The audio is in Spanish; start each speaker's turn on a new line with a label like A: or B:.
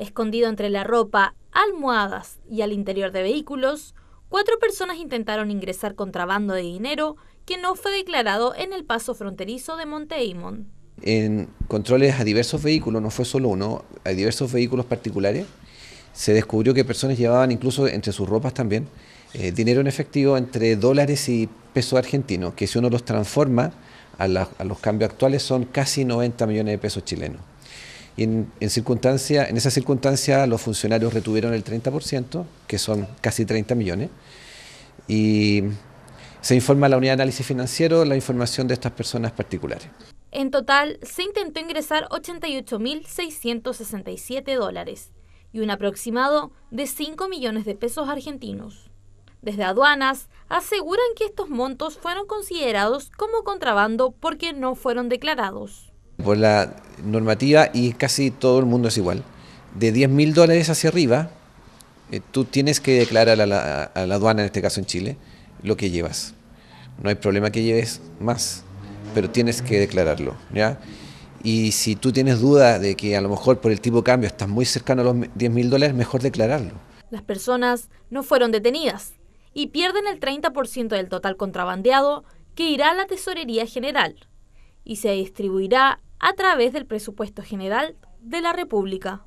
A: Escondido entre la ropa, almohadas y al interior de vehículos, cuatro personas intentaron ingresar contrabando de dinero que no fue declarado en el paso fronterizo de Monteimón.
B: En controles a diversos vehículos, no fue solo uno, a diversos vehículos particulares, se descubrió que personas llevaban incluso entre sus ropas también eh, dinero en efectivo entre dólares y pesos argentinos, que si uno los transforma a, a los cambios actuales son casi 90 millones de pesos chilenos en, esa circunstancia, los funcionarios retuvieron el 30%, que son casi 30 millones. Y se informa a la unidad de análisis financiero la información de estas personas particulares.
A: En total, se intentó ingresar 88.667 dólares y un aproximado de 5 millones de pesos argentinos. Desde aduanas aseguran que estos montos fueron considerados como contrabando porque no fueron declarados.
B: Por la normativa, y casi todo el mundo es igual, de 10 mil dólares hacia arriba, eh, tú tienes que declarar a la, aduana, en este caso en Chile, lo que llevas. No hay problema que lleves más, pero tienes que declararlo. ¿ya? Y si tú tienes duda de que a lo mejor por el tipo de cambio estás muy cercano a los 10 mil dólares, mejor declararlo.
A: Las personas no fueron detenidas y pierden el 30% del total contrabandeado que irá a la Tesorería General y se distribuirá a través del presupuesto general de la República.